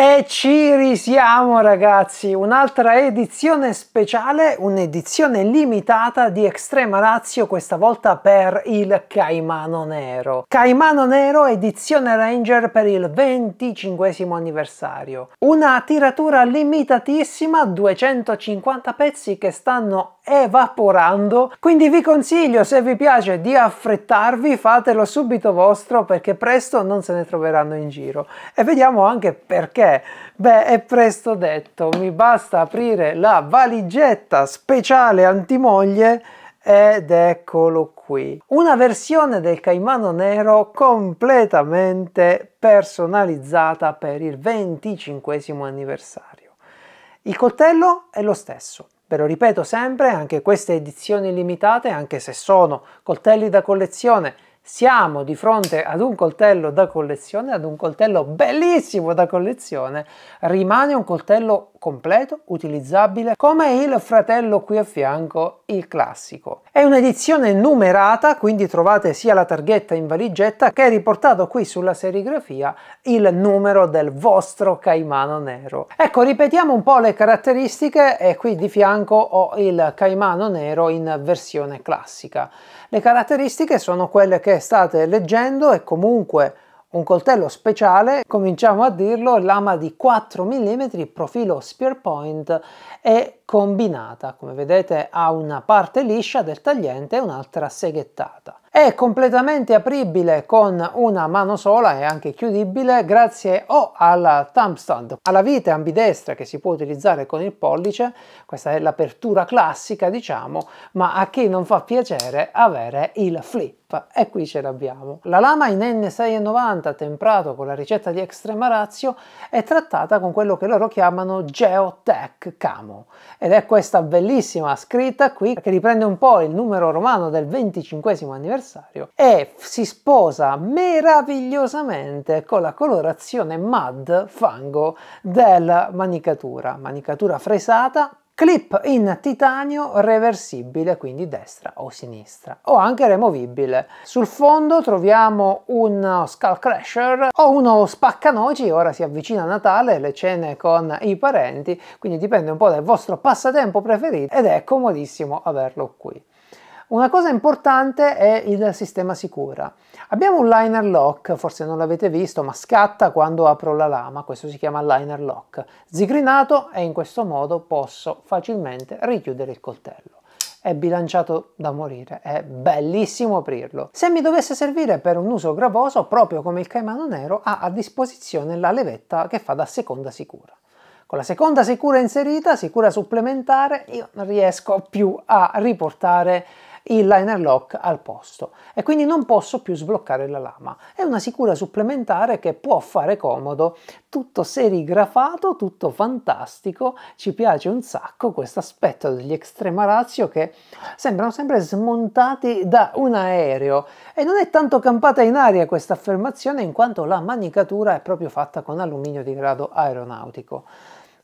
E ci risiamo ragazzi, un'altra edizione speciale, un'edizione limitata di Extrema Lazio, questa volta per il Caimano Nero. Caimano Nero edizione Ranger per il 25 anniversario. Una tiratura limitatissima, 250 pezzi che stanno evaporando. Quindi vi consiglio, se vi piace, di affrettarvi, fatelo subito vostro perché presto non se ne troveranno in giro. E vediamo anche perché. Beh, è presto detto, mi basta aprire la valigetta speciale antimoglie ed eccolo qui. Una versione del Caimano Nero completamente personalizzata per il 25 anniversario. Il coltello è lo stesso, Ve lo ripeto sempre, anche queste edizioni limitate, anche se sono coltelli da collezione siamo di fronte ad un coltello da collezione, ad un coltello bellissimo da collezione, rimane un coltello completo, utilizzabile, come il fratello qui a fianco, il classico. È un'edizione numerata, quindi trovate sia la targhetta in valigetta che riportato qui sulla serigrafia il numero del vostro caimano nero. Ecco, ripetiamo un po' le caratteristiche e qui di fianco ho il caimano nero in versione classica. Le caratteristiche sono quelle che state leggendo è comunque un coltello speciale, cominciamo a dirlo, lama di 4 mm, profilo spear point e combinata. Come vedete ha una parte liscia del tagliente e un'altra seghettata. È completamente apribile con una mano sola e anche chiudibile grazie o alla thumb stand, alla vite ambidestra che si può utilizzare con il pollice, questa è l'apertura classica diciamo, ma a chi non fa piacere avere il flip. E qui ce l'abbiamo. La lama in N690 temprato con la ricetta di Extrema Razio è trattata con quello che loro chiamano Geotech Camo ed è questa bellissima scritta qui che riprende un po' il numero romano del 25 anniversario e si sposa meravigliosamente con la colorazione mud fango della manicatura, manicatura fresata Clip in titanio reversibile, quindi destra o sinistra, o anche removibile. Sul fondo troviamo un skull crusher o uno spaccanoci, ora si avvicina Natale, le cene con i parenti, quindi dipende un po' dal vostro passatempo preferito ed è comodissimo averlo qui. Una cosa importante è il sistema sicura. Abbiamo un liner lock, forse non l'avete visto, ma scatta quando apro la lama, questo si chiama liner lock. Zigrinato e in questo modo posso facilmente richiudere il coltello è bilanciato da morire, è bellissimo aprirlo. Se mi dovesse servire per un uso gravoso, proprio come il caimano nero, ha a disposizione la levetta che fa da seconda sicura. Con la seconda sicura inserita, sicura supplementare, io non riesco più a riportare il liner lock al posto e quindi non posso più sbloccare la lama. È una sicura supplementare che può fare comodo, tutto serigrafato, tutto fantastico, ci piace un sacco questo aspetto degli extrema razio che sembrano sempre smontati da un aereo e non è tanto campata in aria questa affermazione in quanto la manicatura è proprio fatta con alluminio di grado aeronautico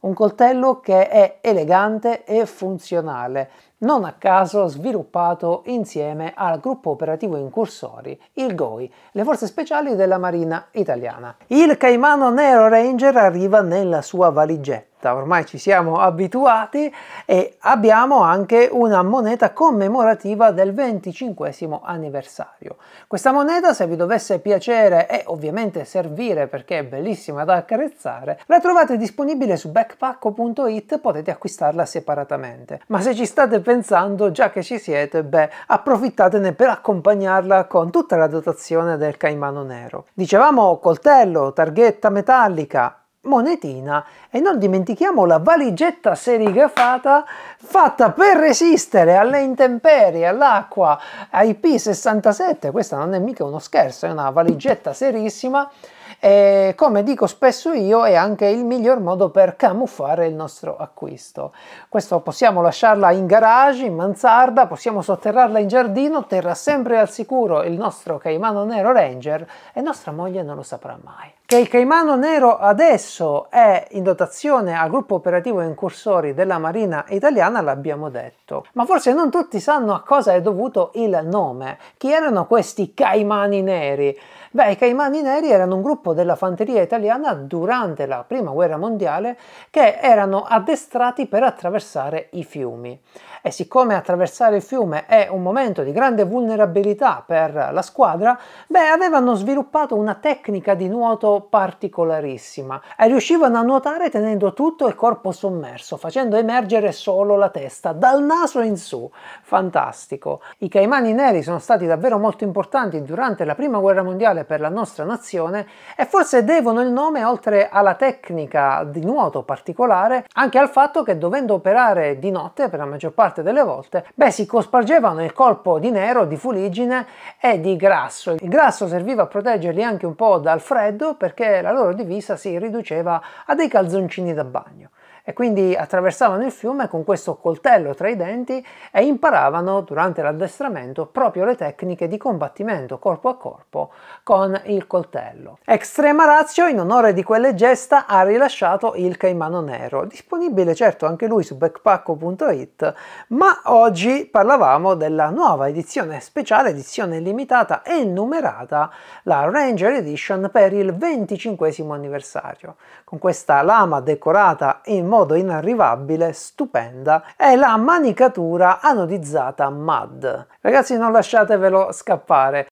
un coltello che è elegante e funzionale non a caso sviluppato insieme al gruppo operativo incursori, il GOI, le forze speciali della Marina italiana. Il Caimano Nero Ranger arriva nella sua valigetta fatta, ormai ci siamo abituati e abbiamo anche una moneta commemorativa del 25 anniversario. Questa moneta se vi dovesse piacere e ovviamente servire perché è bellissima da accarezzare, la trovate disponibile su backpacko.it, potete acquistarla separatamente. Ma se ci state pensando, già che ci siete, beh, approfittatene per accompagnarla con tutta la dotazione del caimano nero. Dicevamo coltello, targhetta metallica, monetina e non dimentichiamo la valigetta serigrafata fatta per resistere alle intemperie, all'acqua, ai P67. Questa non è mica uno scherzo, è una valigetta serissima. E come dico spesso io è anche il miglior modo per camuffare il nostro acquisto. Questo possiamo lasciarla in garage, in mansarda, possiamo sotterrarla in giardino, terrà sempre al sicuro il nostro caimano nero Ranger e nostra moglie non lo saprà mai. Che il caimano nero adesso è in dotazione dotazione al gruppo operativo incursori della Marina italiana l'abbiamo detto, ma forse non tutti sanno a cosa è dovuto il nome. Chi erano questi caimani neri? Beh, i Caimani Neri erano un gruppo della fanteria italiana durante la Prima Guerra Mondiale che erano addestrati per attraversare i fiumi. E siccome attraversare il fiume è un momento di grande vulnerabilità per la squadra, beh, avevano sviluppato una tecnica di nuoto particolarissima e riuscivano a nuotare tenendo tutto il corpo sommerso, facendo emergere solo la testa, dal naso in su. Fantastico! I Caimani Neri sono stati davvero molto importanti durante la Prima Guerra Mondiale importante per la nostra nazione e forse devono il nome, oltre alla tecnica di nuoto particolare, anche al fatto che dovendo operare di notte per la maggior parte delle volte, beh, si cospargevano il colpo di nero, di fuligine e di grasso. Il grasso serviva a proteggerli anche un po' dal freddo perché la loro divisa si riduceva a dei calzoncini da bagno e quindi attraversavano il fiume con questo coltello tra i denti e imparavano durante l'addestramento proprio le tecniche di combattimento corpo a corpo con il coltello. Extrema Razio in onore di quelle gesta ha rilasciato il Caimano Nero, disponibile certo anche lui su backpacko.it, ma oggi parlavamo della nuova edizione speciale, edizione limitata e numerata, la Ranger Edition per il 25 anniversario. Con questa lama decorata in modo inarrivabile stupenda è la manicatura anodizzata MAD. Ragazzi non lasciatevelo scappare,